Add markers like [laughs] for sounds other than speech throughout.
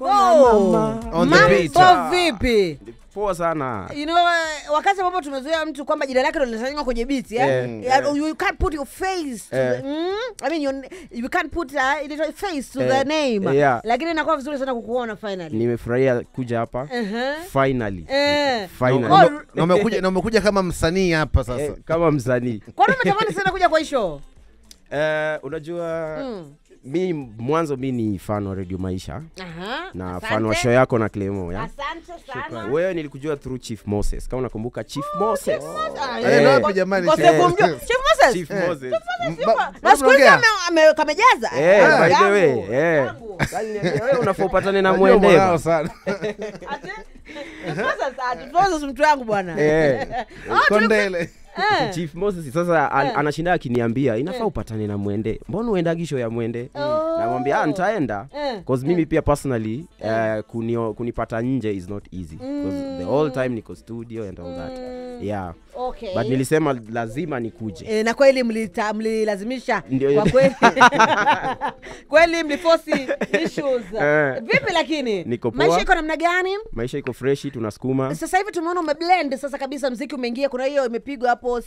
Mambo ah. vipi? Poa sana. You know, uh, wakati ambapo tumezoea mtu kwamba jina lake ndo linatanywa kwenye beat eh? Yeah, yeah. You can't put your face to the, mm, I mean you, you can't put uh, face to yeah. the name. Yeah. Lakini inakuwa vizuri sana kukuona finally. Nimefurahia kuja hapa. Uh -huh. Finally. Yeah. Finally. No, oh, no, oh, na umekuja kama msanii hapa sasa. Eh, kama msanii. Kwa umetamani sana kuja kwa hii show? uh, unajua mm mi mwanzo mi ni fan wa Radio Maisha Aha, na fan wa show yako na Clemo ya. Wewe nilikujua through Chief Moses. Kama unakumbuka oh, Chief Moses. Ah, eh. Jamani. Chief Moses. Chief eh. Moses. kamejaza. Eh, by the way. Eh. Wewe na mwendevu. Moses, mtu wangu bwana. Eh. Oh, Kondele. Eh. Chief Moses sasa eh. anashinda akiniambia inafaa eh. upatane na Mwende, mbona uendagi ya Mwende? oh. Mm. namwambia ah, nitaenda eh. mimi pia personally uh, kunio, kunipata nje is not easy mm. the whole time niko studio and all mm. that yeah Okay. But nilisema lazima nikuje. E, na kweli mlilazimisha kwa kweli. [laughs] [laughs] kweli mliforce issues. Uh, [laughs] Vipi lakini? Niko poa. Maisha iko namna gani? Maisha iko freshi, tunasukuma. Sasa hivi tumeona umeblend sasa kabisa mziki umeingia, kuna hiyo imepigwa hapo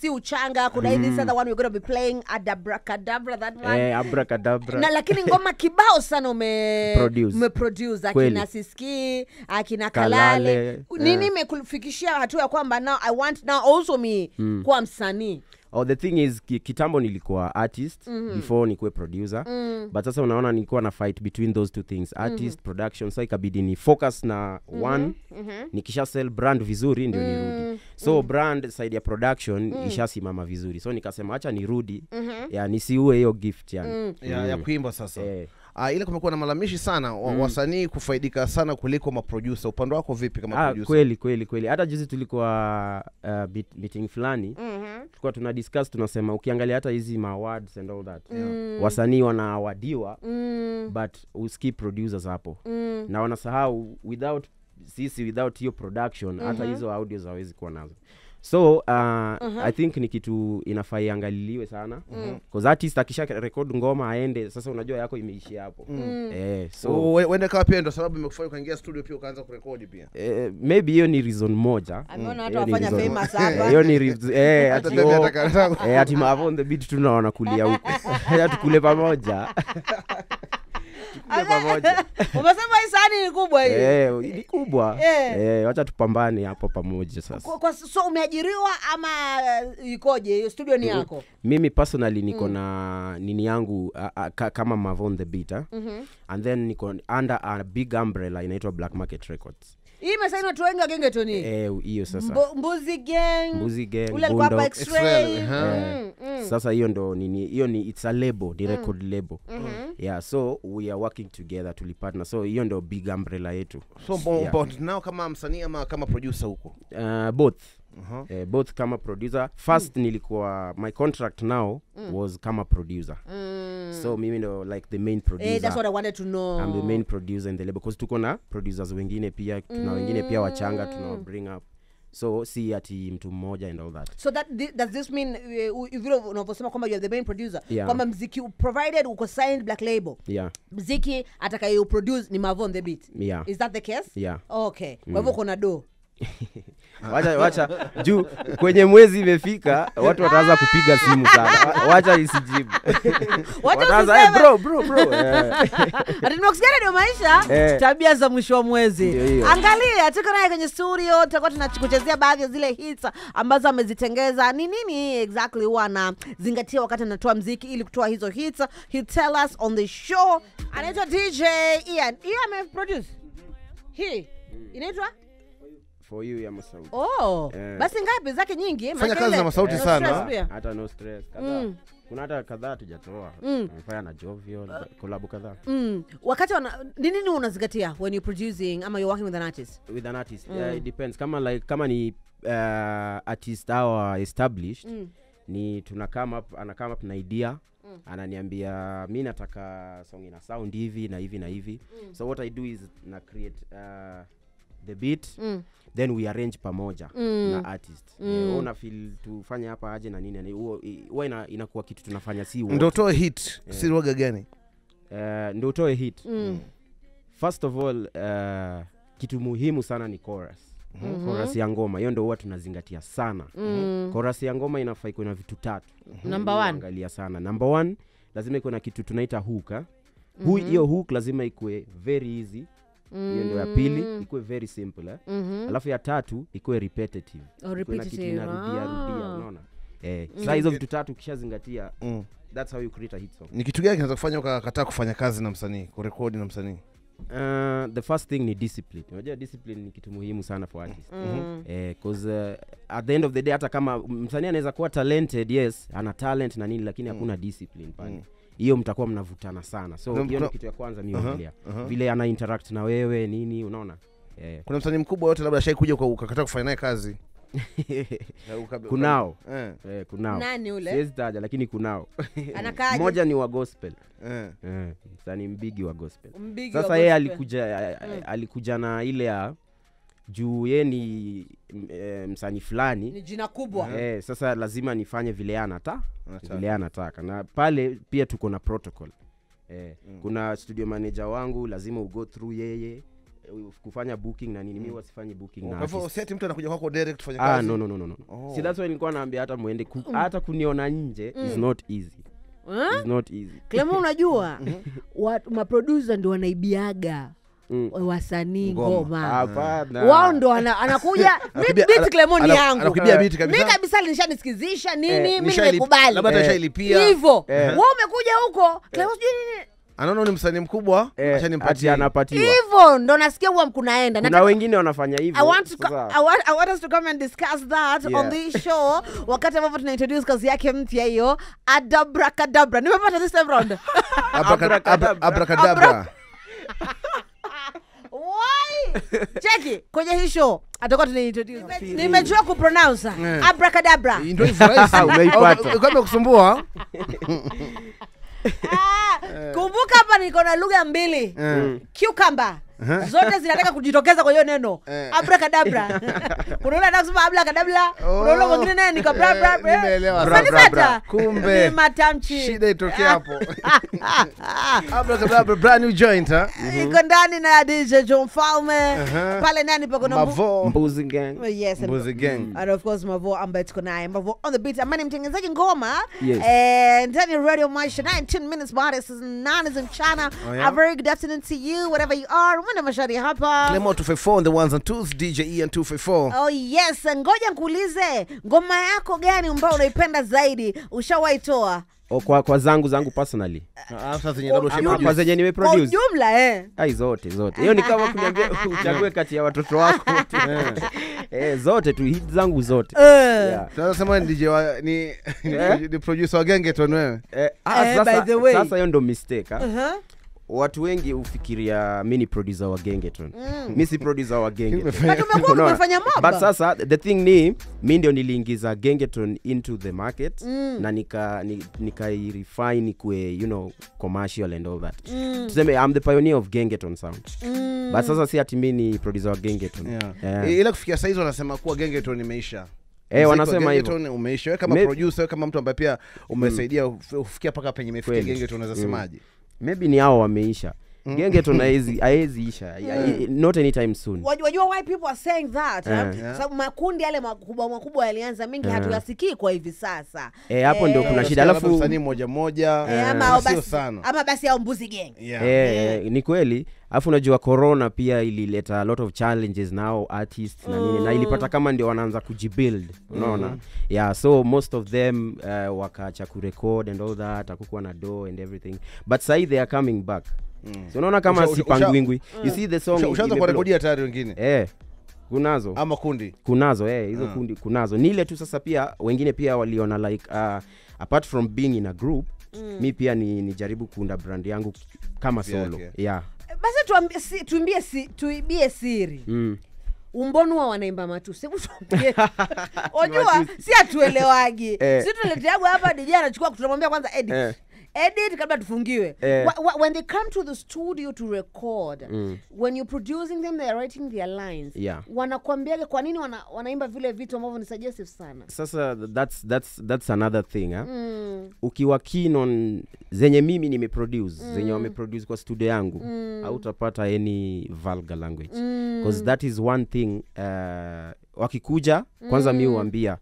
si uchanga kuna mm. this other one we're going to be playing abracadabra that one eh, abracadabra na lakini ngoma kibao sana ume produce ume produce akina siski akina kalale, kalale. nini eh. imekufikishia uh. hatua ya kwamba now i want na also mi mm. kuwa msanii Oh, the thing is ki, kitambo nilikuwa artist mm -hmm. before nikuwe producer mm. but sasa unaona nilikuwa na fight between those two things mhm. artist mm -hmm. production so ikabidi ni focus na mm -hmm. one mm -hmm. nikisha sell brand vizuri ndio mm -hmm. nirudi so mm -hmm. brand side ya production mm -hmm. ishasimama vizuri so nikasema hacha nirudi mm -hmm. ya nisiue hiyo gift yani mm -hmm. ya, ya mm. kuimba sasa eh uh, ah, ile kumekuwa na malamishi sana wa, mm. wasanii kufaidika sana kuliko maprodusa upande wako vipi kama ah, kweli kweli kweli hata juzi tulikuwa uh, beat, meeting fulani mm-hmm. tulikuwa tuna discuss tunasema ukiangalia hata hizi ma awards and all that mm. yeah. wasanii wanaawadiwa mm. but uski producers hapo mm. na wanasahau without sisi without hiyo production mm-hmm. hata hizo audio hawezi kuwa nazo so uh, mm-hmm. i think ni kitu inafaa iangaliliwe sana mm-hmm. artist akisha rekod ngoma aende sasa unajua yako imeishia hapo mm-hmm. eh, so oh, uende kawa pia ndo sababu imekufanya ukaingia studio pia ukaanza kurekodi pia eh, eh maybe hiyo ni reason moja mm. hiyo ni [laughs] eh, [laughs] ati oh, eh, mavon the bit tunaona kulia huko [laughs] tukule pamoja pamoja. Umesema [laughs] hii sahani ni kubwa hii. Eh, ni kubwa. Eh, eh wacha tupambane hapo pamoja sasa. Kwa, so umeajiriwa ama eh, ikoje? hiyo Studio ni yako? Mimi personally niko mm. na nini yangu kama Mavon the Beater. Ah. Mm-hmm. And then niko under a big umbrella inaitwa Black Market Records hii mesaini watu wengi wagenge tu ni eh, hiyo eh, sasa Mbo, mbuzi gang mbuzi gang ule alikuwa hapa x-ray, x-ray. Uh -huh. mm. Mm. Sasa hiyo ndo nini, hiyo ni it's a label, ni mm. record mm. label mm-hmm. yeah, so we are working together, tulipartner, so hiyo ndo big umbrella yetu. So yeah. but now kama msanii ama kama producer huko uh, both Uh-huh. Uh, both kama producer first mm. nilikuwa my contract now mm. was kama producer mm. so mimi ndo like the main producer eh, that's what I wanted to know I'm the main producer in the label because tuko na producers wengine pia tuna mm. wengine pia wachanga tuna mm. bring up so si ati mtu mmoja and all that so that th does this mean eh, uh, unavyosema kwamba youare the main producer Yeah. kwamba mziki provided uko signed black label yeah mziki atakayeuproduce ni mavo on the beat Yeah. is that the case Yeah. okay kwa hivyo kona do [laughs] wacha wacha juu kwenye mwezi imefika watu wataanza kupiga simu sana wacha isijibu [laughs] wataanza eh, bro bro bro [laughs] eh. atinimekusigana ndio maisha eh. tabia za mwisho wa mwezi angalia tuko naye kwenye studio tutakuwa tunakuchezea baadhi ya zile hits ambazo amezitengeza ni nini exactly huwa anazingatia wakati anatoa mziki ili kutoa hizo hits he tell us on the show anaitwa dj ian ian ameproduce hii inaitwa for you ya Masauti. Oh, yeah. Basi ngapi zake nyingi? Eh, Fanya kazi na Masauti yeah. sana. Ah, hata no stress kadhaa. Mm. Kuna hata kadhaa tujatoa. Mm. Fanya na Jovio, uh, collab kadhaa. Mm. Wakati wana ni nini unazingatia when you producing ama you working with an artist? With an artist. Mm. Yeah, it depends. Kama like kama ni uh, artist our established mm. ni tuna come up ana come up na idea mm. ananiambia mi nataka song ina sound hivi na hivi na hivi mm. so what i do is na create uh, the beat mm. then we arrange pamoja mm. na artist mm. yeah, una tufanye hapa aje na nini huwa ina, inakuwa kitu tunafanya si ndo utoe hit yeah. si lugha gani uh, eh, ndo utoe hit mm. mm. first of all uh, kitu muhimu sana ni chorus Mm -hmm. chorus ya ngoma hiyo ndo huwa tunazingatia sana mm. hmm chorus ya ngoma inafaa iko na vitu tatu mm-hmm. number one angalia sana number one lazima iko na kitu tunaita hook mm -hmm. hiyo hook lazima ikue very easy hiyo mm. ndio ya mm. pili ikuwe very simple eh? mm-hmm. alafu ya tatu ikuwe repetitive, oh, repetitive. inarudia ah. rudia unaona eh, mm. saa hizo vitu tatu ukishazingatia mm. that's how you create a hit song ni kitu gani kinaweza kufanya ukakataa kufanya kazi na msanii kurekodi na msanii Uh, the first thing ni discipline unajua discipline ni kitu muhimu sana for artist mm-hmm. mm-hmm. eh, cause uh, at the end of the day hata kama msanii anaweza kuwa talented yes ana talent na nini lakini mm. hakuna mm. discipline pale mm hiyo mtakuwa mnavutana sana so hiyo no, no. kitu ya kwanza mi uh-huh, uh-huh. vile ana interact na wewe nini unaona yeah. kuna msanii mkubwa yote labda shai kuja ukakata kufanya naye kazi [laughs] kunao eh. Eh, kunao siwezi taja lakini kunao [laughs] moja ni wa gospel eh. Eh, msanii mbigi wa gospel mbigi sasa yeye alikuja, eh. alikuja na ile ya juu ye ni e, msanii fulani ni jina kubwa e, sasa lazima nifanye vile anata vile anataka na pale pia tuko na protocol e, mm. kuna studio manager wangu lazima ugo through yeye kufanya booking na nini mm. wasifanye booking oh, na kwa seti mtu anakuja kwako direct kufanya ah, kazi ah no no no no oh. si that's why nilikuwa naambia hata muende ku, mm. hata kuniona nje mm. Eh? is not easy huh? is not easy klemo unajua [laughs] wa, maproducer ndio wanaibiaga mm. wasanii ngoma wao ndo anakuja biti [laughs] klemoni yangu mi kabisa linishanikizisha nini eh, mi nimekubali hivyo we umekuja huko sijui nini anaona ni msanii mkubwa eh, anapatia hivyo ndo nasikia huwa mkunaenda na wengine wanafanya hivyo I want, to, I, want, us to come and discuss that yeah. on this show wakati ambapo tuna introduce kazi yake mpya hiyo adabra kadabra nimepata this time round [laughs] abracadabra Oi! [laughs] Cheki kwenye hii show atakuwa tunaintroduce. Nimejua kupronounce yeah. Eh. abracadabra. [laughs] Ah, [laughs] ah, eh. kumbuka hapa niko na lugha mbili. Mm. Cucumber zote zinataka kujitokeza kwa hiyo neno eh. abrakadabra [laughs] unaona ule anakusema abrakadabra unaona mwingine naye nika brabrabraelewa eh, eh. kumbe matamchi shida itokea hapo [laughs] abrakadabra brand new joint ha iko ndani na DJ John Falme pale nani pako na Mbuzi Gang oh, yes Mbuzi Gang mm, and of course Mavo ambaye tuko naye Mavo on the beat amani mtengenezaji ngoma eh ndani Radio Maisha 19 minutes baada ya saa 9 za mchana oh, a very good afternoon to you whatever you are Mbona mashari hapa Clemo 254 the ones and twos DJ Ian 254. Oh yes, ngoja nkuulize ngoma yako gani ambayo unaipenda zaidi ushawaitoa? O, oh, kwa, kwa zangu zangu personally ah, kwa zenye nimeproduce jumla eh. Ai, zote zote hiyo ni kama kuniambia [laughs] uchague kati ya watoto wako [laughs] eh. [laughs] eh. zote tu hit zangu zote tunasema eh. ni DJ ni, eh? ni, producer wa wewe eh, ah, sasa, Sasa hiyo ndo mistake ah. uh -huh watu wengi hufikiria mi ni producer wa genge tu mm. mi si producer wa gengebut [laughs] sasa the thing ni mi ndio niliingiza gengeton into the market mm. na nikairefine nika, nika ikue you know, commercial and all that mm. tuseme am the pioneer of gengeton sound mm. but sasa si ati mi ni producer wa gengeton yeah. yeah. ila kufikia saizi wanasema kuwa gengeton imeisha Hey, eh, wanasema hivyo kama Me... producer, kama mtu ambaye pia umesaidia mm. ufikia mpaka penye mefikia Gengeton, unaweza semaji Mm maybe ni hao wameisha Mm. genge tuna aeziisha [laughs] eh. not anytime soon wajua why people are saying that eh. sababu makundi yale makubwa makubwa yalianza mingi yeah. hatuyasikii kwa hivi sasa eh hapo ndio eh. kuna shida alafu msanii moja moja eh, ama, basi, sana. ama basi au mbuzi genge yeah. eh, ni kweli alafu unajua corona pia ilileta a lot of challenges nao artist na nini na mm. ilipata kama ndio wanaanza kujibuild unaona mm. yeah so most of them uh, wakaacha kurecord and all that akukuwa na do and everything but sahii they are coming back Mm. so unaona kama si pangwingwi mm. you see the song ushaanza kurekodia tayari wengine eh kunazo ama kundi kunazo eh hizo mm. kundi kunazo ni ile tu sasa pia wengine pia waliona like uh, apart from being in a group mm. mi pia ni nijaribu kuunda brand yangu kama solo yeah, yeah. basi tuimbie si, tuibie siri mm umbonua wanaimba matusi ojua [laughs] si atuelewagi eh. si tuleteagu hapa dj anachukua kutumwambia kwanza edi eh edit kabla tufungiwe yeah. when they come to the studio to record mm. when you producing them they're writing their lines yeah. wanakwambiaga kwa nini wana, wanaimba vile vitu ambavyo ni suggestive sana sasa that's, that's, that's another thing ha? Ah. Mm. ukiwa keen on zenye mimi nimeproduce mm. zenye wameproduce kwa studio yangu mm. au utapata any vulgar language mm. that is one thing uh, wakikuja kwanza mm. mi huambia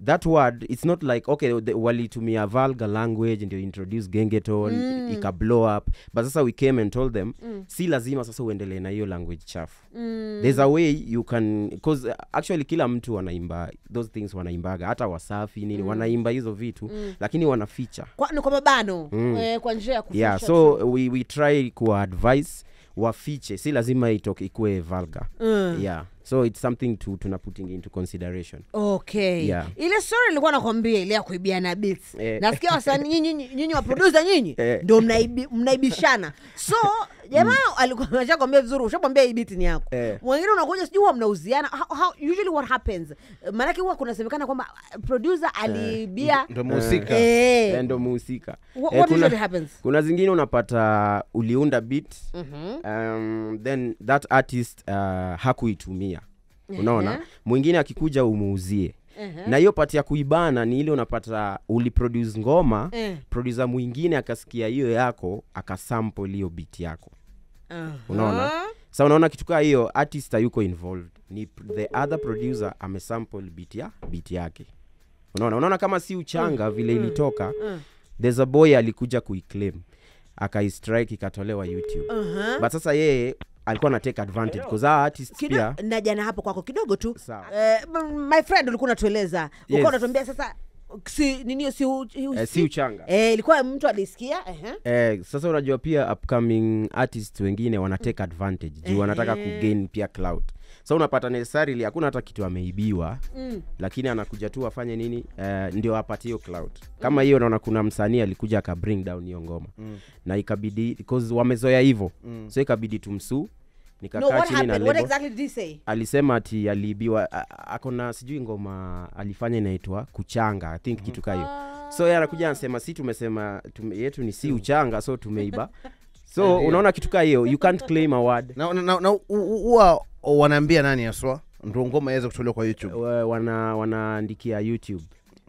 that word it's not like okay walitumia valga language ndio introduce gengeton mm. ika blow up but sasa we came and told them mm. si lazima sasa uendelee na hiyo language chafu mm. there's a way you can cause uh, actually kila mtu wanaimba those things wanaimbaga hata wasafi nini mm. wanaimba hizo vitu mm. lakini wanaficha kwa, ni kwa mabano mm. eh, kwa njia ya yeah, so we, we try kuwa advice wafiche si lazima itoke ikuwe valga mm. yeah so it's something to tuna putting into consideration okay yeah. ile story ilikuwa nakwambia ile ya na bits eh. nasikia wasani nyinyi waproduse nyinyi eh. ndo mnaibishana so [laughs] jamaa mm. alikuwa ameshakwambia vizuri, ushakwambia hii biti ni yako eh. Wengine unakuja sijui huwa mnauziana usually what happens, maanake huwa kunasemekana kwamba eh, producer eh. alibia ndo muhusika eh. eh ndo muhusika eh, kuna, Kuna zingine unapata uliunda bit mm -hmm. um, then that artist uh, hakuitumia unaona mwingine akikuja umuuzie uh-huh. na hiyo pati ya kuibana ni ile unapata uliproduce ngoma uh-huh. producer mwingine akasikia hiyo yako akasample hiyo beat yako uh-huh. unaona sa unaona kitukaa hiyo artist hayuko involved ni the other producer amesample beat ya beat yake unaona unaona kama si uchanga uh-huh. vile ilitoka uh-huh. there's a boy alikuja kuiclaim akaistrike ikatolewa youtube uh-huh. but sasa yeye alikuwa na take advantage kwa our artists Kido, pia na jana hapo kwako kidogo tu uh, my friend ulikuwa unatueleza yes. uko unatuambia sasa si nini si, u, eh, u, eh, si uchanga eh, ilikuwa mtu alisikia uh-huh. eh, sasa unajua pia upcoming artists wengine wana take advantage juu wanataka ku eh. gain pia clout so unapata necessarily hakuna hata kitu ameibiwa mm. Lakini anakuja tu afanye nini, uh, ndio apate hiyo cloud mm. kama hiyo mm. Naona kuna msanii alikuja aka bring down hiyo ngoma mm. na ikabidi because wamezoea hivyo mm. so ikabidi tumsuu nikakaa no, chini na label exactly alisema ati aliibiwa, ako na sijui ngoma alifanya inaitwa kuchanga I think mm kitu kayo ah. so yeye anakuja anasema si tumesema tume, yetu ni si mm. uchanga so tumeiba [laughs] so unaona kitu kaa hiyo you can't claim award na, na, na, na, u, u, u, u, Oh, wanaambia nani haswa ndo ngoma iweze kutolewa kwa youtube uh, wana wanaandikia youtube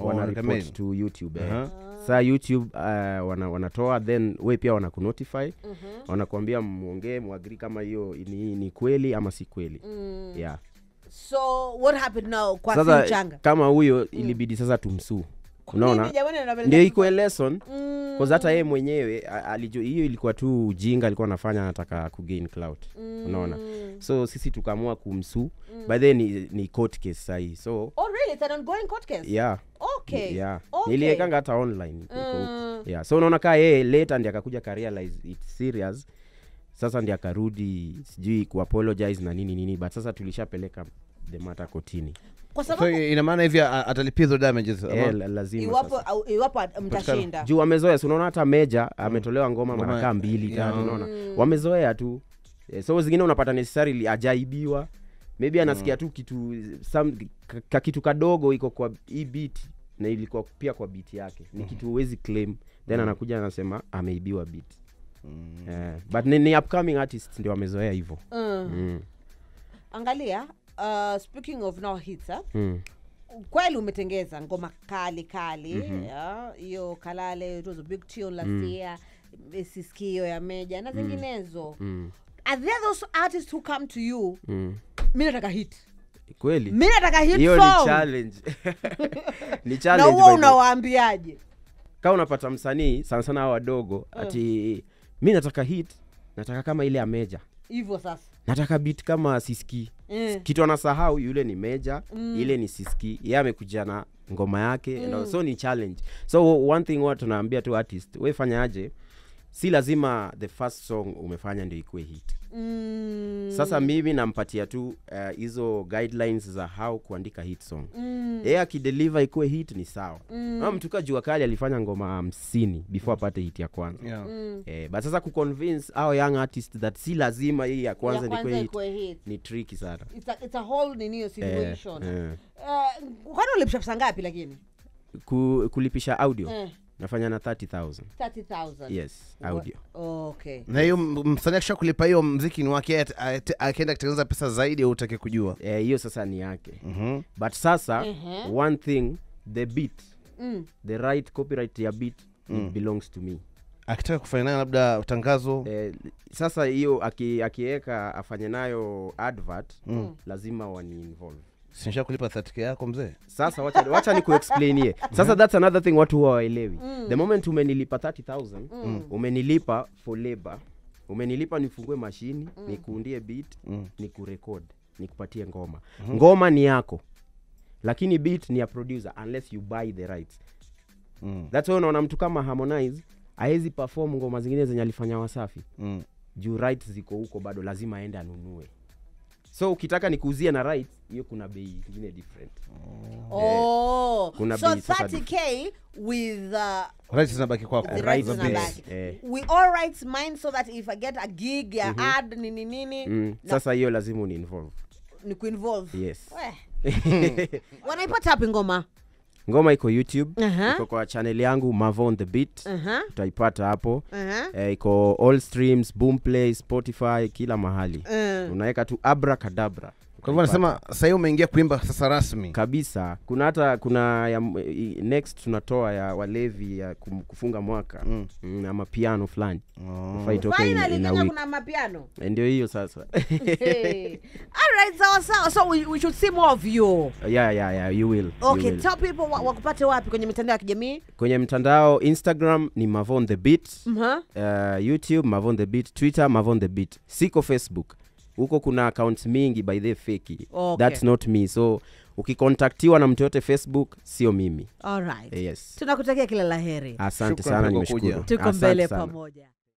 oh, wana report to youtube eh. uh-huh. eh. saa youtube uh, wana, wanatoa then we pia wanakunotify uh-huh. Mm-hmm. wanakuambia mwongee mwagri kama hiyo ni, ni kweli ama si kweli mm. yeah so what happened now kwa sasa, changa kama huyo mm. ilibidi sasa tumsuu unaona ndio iko lesson mm. hata yeye mwenyewe hiyo ilikuwa tu ujinga alikuwa anafanya anataka kugain clout mm. unaona Mm. so sisi tukamua kumsu mm. but then ni, ni court case sahii so oh, really? It's an ongoing court case? Yeah. Okay. Ni, Yeah. Okay. niliekanga hata online mm. yeah. so unaona kaa yeye later ndi akakuja karealize it serious sasa ndi akarudi sijui kuapologize na nini nini but sasa tulishapeleka the mata kotini kwa sababu so, ina maana hivi atalipia hizo damages yeah, lazima iwapo iwapo mtashinda juu wamezoea unaona hata meja mm. ametolewa ngoma mara kaa mbili tatu unaona mm. wamezoea tu Eh, so zingine unapata necessarily ajaibiwa maybe anasikia mm. tu kitu some, ka kitu kadogo iko kwa hii beat na ilikuwa pia kwa beat yake ni mm. kitu huwezi claim then mm. anakuja anasema ameibiwa beat mm. eh, but ni, ni upcoming artist ndio amezoea hivyo uh. mm. angalia uh, speaking of no hits, ah, mm kweli umetengeza ngoma kali kali mhm. hiyo mm-hmm. kalale it was a big tune last mm. year eh, siskio ya meja na zinginezo mm are there those artists who come to you mm. mi nataka hit kweli mi nataka hit hiyo challenge [laughs] ni challenge na huo unawaambiaje kama unapata msanii sana sana hao wadogo eh. ati uh. mi nataka hit nataka kama ile ya meja hivyo sasa nataka bit kama siski mm. kitu anasahau yule ni meja mm. ile ni siski ye amekuja na ngoma yake mm. so ni challenge so one thing huwa tunaambia tu artist we fanyaje si lazima the first song umefanya ndio ikuwe hit mm. sasa mimi nampatia tu eh, hizo uh, guidelines za how kuandika hit song mm. yeye akideliver ikuwe hit ni sawa mm. Ah, mtuka jua kali alifanya ngoma hamsini before apate hit ya kwanza yeah. mm. e, but sasa kuconvince au young artist that si lazima hii ya kwanza nikuwe hit, hit ni triki sana eh, kwani ulipisha pesa ngapi lakini Ku, kulipisha audio eh nafanya na 30000 yes audio okay na hiyo msanii akisha kulipa hiyo mziki ni wake akienda kutengeneza pesa zaidi utake kujua eh, hiyo sasa ni yake mm-hmm. but sasa mm-hmm. one thing the beat mm. the right copyright ya beat mm. it belongs to me akitaka kufanya nayo labda tangazo eh, sasa hiyo akiweka aki afanye nayo advert mm. lazima wani involve sinsha kulipa satike yako mzee sasa wacha, wacha ni kuexplainie sasa that's another thing watu huwa waelewi mm. the moment umenilipa 30000 mm. umenilipa for labor umenilipa nifungue mashini mm. nikuundie bit mm. nikurekod nikupatie ngoma mm. ngoma ni yako lakini bit ni ya producer unless you buy the rights mm. that's why unaona mtu kama harmonize aezi perform ngoma zingine zenye alifanya wasafi mm. juu rights ziko huko bado lazima aende anunue so ukitaka nikuuzie na right hiyo kuna bei ingine different oh. oh. Eh, so 30k with uh, zinabaki kwako eh. we all so that if i get a gig ya mhm. ad nini nini mm. sasa hiyo lazima uni involve ni kuinvolve yes [laughs] wanaipata wapi ngoma ngoma iko YouTube uh -huh. iko kwa channel yangu Mavon the Beat uh -huh. utaipata hapo uh -huh. e, iko all streams, Boomplay, Spotify, kila mahali uh. Eh. unaweka tu abra kadabra kwa hivyo nasema sahii umeingia kuimba sasa rasmi kabisa kuna hata kuna ya, next tunatoa ya walevi ya kufunga mwaka mm. na mm, mapiano fulani oh. kuna mapiano eh, ndio hiyo sasa [laughs] hey. Alright, sawa sawa so we, we should see more of you uh, yeah, yeah, yeah, you will okay you will. tell people wa, wakupate wapi kwenye mitandao ya kijamii kwenye mtandao instagram ni mavon the beat uh-huh. uh, youtube mavon the beat twitter mavon the beat siko facebook huko kuna accounts mingi by the feki okay. that's not me so ukikontaktiwa na mtu yote facebook sio mimi right. yes tunakutakia kila laheri asante sana nimeshukuru tuko mbele pamoja